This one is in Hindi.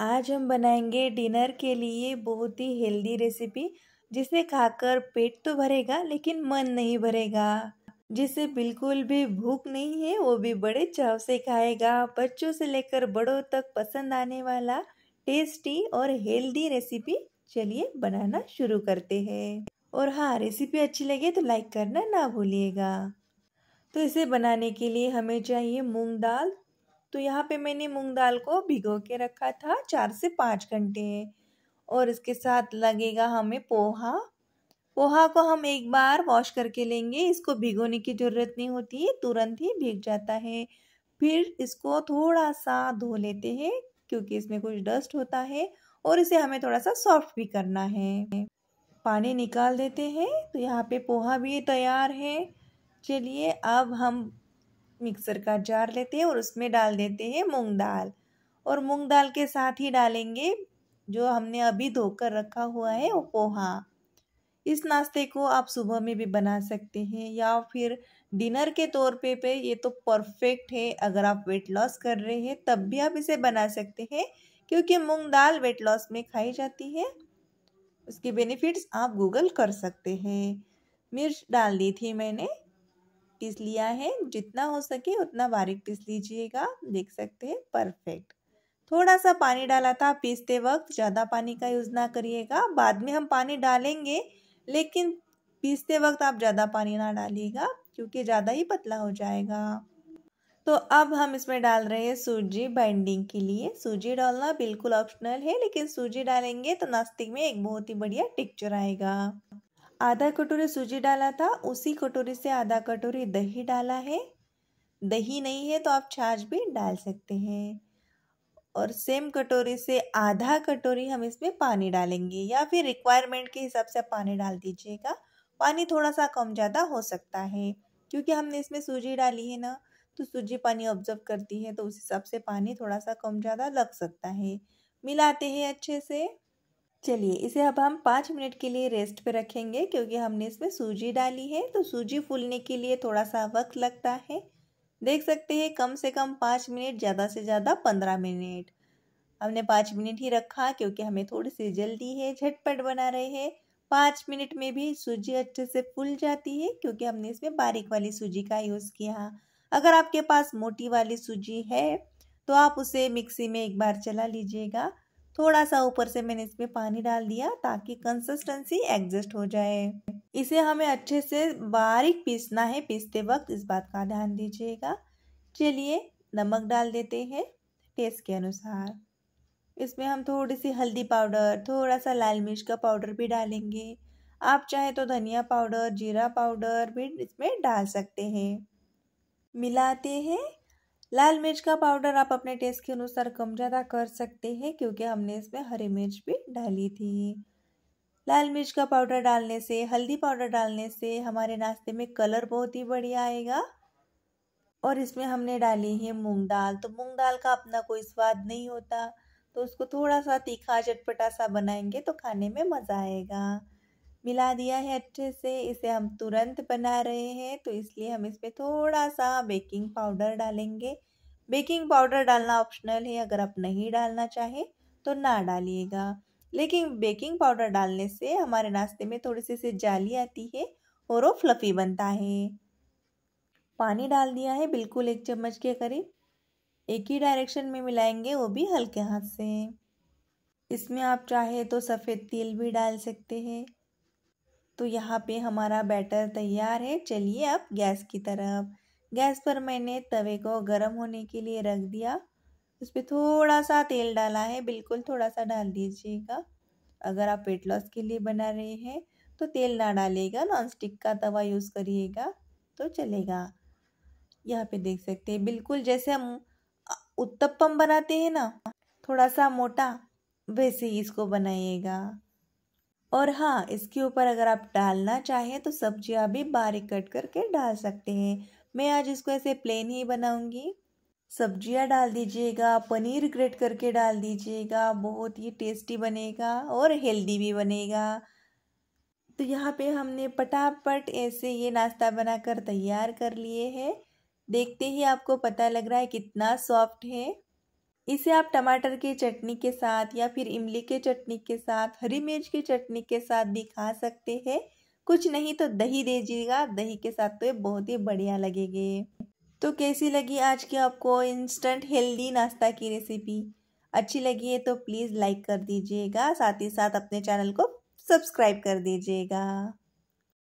आज हम बनाएंगे डिनर के लिए बहुत ही हेल्दी रेसिपी जिसे खाकर पेट तो भरेगा लेकिन मन नहीं भरेगा जिसे बिल्कुल भी भूख नहीं है वो भी बड़े चाव से खाएगा बच्चों से लेकर बड़ों तक पसंद आने वाला टेस्टी और हेल्दी रेसिपी चलिए बनाना शुरू करते हैं और हाँ रेसिपी अच्छी लगे तो लाइक करना ना भूलिएगा तो इसे बनाने के लिए हमें चाहिए मूंग दाल तो यहाँ पे मैंने मूंग दाल को भिगो के रखा था चार से पाँच घंटे और इसके साथ लगेगा हमें पोहा पोहा को हम एक बार वॉश करके लेंगे इसको भिगोने की ज़रूरत नहीं होती है तुरंत ही भीग जाता है फिर इसको थोड़ा सा धो लेते हैं क्योंकि इसमें कुछ डस्ट होता है और इसे हमें थोड़ा सा सॉफ्ट भी करना है पानी निकाल देते हैं तो यहाँ पे पोहा भी तैयार है चलिए अब हम मिक्सर का जार लेते हैं और उसमें डाल देते हैं मूंग दाल और मूंग दाल के साथ ही डालेंगे जो हमने अभी धोकर रखा हुआ है वो पोहा इस नाश्ते को आप सुबह में भी बना सकते हैं या फिर डिनर के तौर पे पे ये तो परफेक्ट है अगर आप वेट लॉस कर रहे हैं तब भी आप इसे बना सकते हैं क्योंकि मूंग दाल वेट लॉस में खाई जाती है उसके बेनिफिट्स आप गूगल कर सकते हैं मिर्च डाल दी थी मैंने पीस लिया है जितना हो सके उतना बारीक पीस लीजिएगा देख सकते हैं परफेक्ट थोड़ा सा पानी डाला था पीसते वक्त ज़्यादा पानी का यूज़ ना करिएगा बाद में हम पानी डालेंगे लेकिन पीसते वक्त आप ज़्यादा पानी ना डालिएगा क्योंकि ज़्यादा ही पतला हो जाएगा तो अब हम इसमें डाल रहे हैं सूजी बाइंडिंग के लिए सूजी डालना बिल्कुल ऑप्शनल है लेकिन सूजी डालेंगे तो नास्तिक में एक बहुत ही बढ़िया टेक्चर आएगा आधा कटोरी सूजी डाला था उसी कटोरी से आधा कटोरी दही डाला है दही नहीं है तो आप छाछ भी डाल सकते हैं और सेम कटोरी से आधा कटोरी हम इसमें पानी डालेंगे या फिर रिक्वायरमेंट के हिसाब से पानी डाल दीजिएगा पानी थोड़ा सा कम ज़्यादा हो सकता है क्योंकि हमने इसमें सूजी डाली है ना तो सूजी पानी ऑब्जर्व करती है तो उस हिसाब से पानी थोड़ा सा कम ज़्यादा लग सकता है मिलाते हैं अच्छे से चलिए इसे अब हम पाँच मिनट के लिए रेस्ट पे रखेंगे क्योंकि हमने इसमें सूजी डाली है तो सूजी फूलने के लिए थोड़ा सा वक्त लगता है देख सकते हैं कम से कम पाँच मिनट ज़्यादा से ज़्यादा पंद्रह मिनट हमने पाँच मिनट ही रखा क्योंकि हमें थोड़ी सी जल्दी है झटपट बना रहे हैं पाँच मिनट में भी सूजी अच्छे से फूल जाती है क्योंकि हमने इसमें बारीक वाली सूजी का यूज़ किया अगर आपके पास मोटी वाली सूजी है तो आप उसे मिक्सी में एक बार चला लीजिएगा थोड़ा सा ऊपर से मैंने इसमें पानी डाल दिया ताकि कंसिस्टेंसी एग्जिस्ट हो जाए इसे हमें अच्छे से बारीक पीसना है पीसते वक्त इस बात का ध्यान दीजिएगा चलिए नमक डाल देते हैं टेस्ट के अनुसार इसमें हम थोड़ी सी हल्दी पाउडर थोड़ा सा लाल मिर्च का पाउडर भी डालेंगे आप चाहें तो धनिया पाउडर जीरा पाउडर भी इसमें डाल सकते हैं मिलाते हैं लाल मिर्च का पाउडर आप अपने टेस्ट के अनुसार कम ज़्यादा कर सकते हैं क्योंकि हमने इसमें हरी मिर्च भी डाली थी लाल मिर्च का पाउडर डालने से हल्दी पाउडर डालने से हमारे नाश्ते में कलर बहुत ही बढ़िया आएगा और इसमें हमने डाली है मूंग दाल तो मूंग दाल का अपना कोई स्वाद नहीं होता तो उसको थोड़ा सा तीखा चटपटा सा बनाएंगे तो खाने में मज़ा आएगा मिला दिया है अच्छे से इसे हम तुरंत बना रहे हैं तो इसलिए हम इस पर थोड़ा सा बेकिंग पाउडर डालेंगे बेकिंग पाउडर डालना ऑप्शनल है अगर आप नहीं डालना चाहें तो ना डालिएगा लेकिन बेकिंग पाउडर डालने से हमारे नाश्ते में थोड़ी सी सी जाली आती है और वो फ्लफ़ी बनता है पानी डाल दिया है बिल्कुल एक चम्मच के करीब एक ही डायरेक्शन में मिलाएंगे वो भी हल्के हाथ से इसमें आप चाहे तो सफ़ेद तिल भी डाल सकते हैं तो यहाँ पे हमारा बैटर तैयार है चलिए अब गैस की तरफ गैस पर मैंने तवे को गर्म होने के लिए रख दिया उस पर थोड़ा सा तेल डाला है बिल्कुल थोड़ा सा डाल दीजिएगा अगर आप वेट लॉस के लिए बना रहे हैं तो तेल ना डालिएगा नॉन स्टिक का तवा यूज़ करिएगा तो चलेगा यहाँ पे देख सकते हैं बिल्कुल जैसे हम उत्तपम बनाते हैं ना थोड़ा सा मोटा वैसे ही इसको बनाइएगा और हाँ इसके ऊपर अगर आप डालना चाहें तो सब्जियाँ भी बारीक कट करके डाल सकते हैं मैं आज इसको ऐसे प्लेन ही बनाऊंगी सब्जियाँ डाल दीजिएगा पनीर ग्रेट करके डाल दीजिएगा बहुत ही टेस्टी बनेगा और हेल्दी भी बनेगा तो यहाँ पे हमने पटापट ऐसे ये नाश्ता बनाकर तैयार कर लिए हैं देखते ही आपको पता लग रहा है कितना सॉफ्ट है इसे आप टमाटर की चटनी के साथ या फिर इमली के चटनी के साथ हरी मिर्च की चटनी के साथ भी खा सकते हैं कुछ नहीं तो दही दीजिएगा दही के साथ तो ये बहुत ही बढ़िया लगेगी तो कैसी लगी आज की आपको इंस्टेंट हेल्दी नाश्ता की रेसिपी अच्छी लगी है तो प्लीज़ लाइक कर दीजिएगा साथ ही साथ अपने चैनल को सब्सक्राइब कर दीजिएगा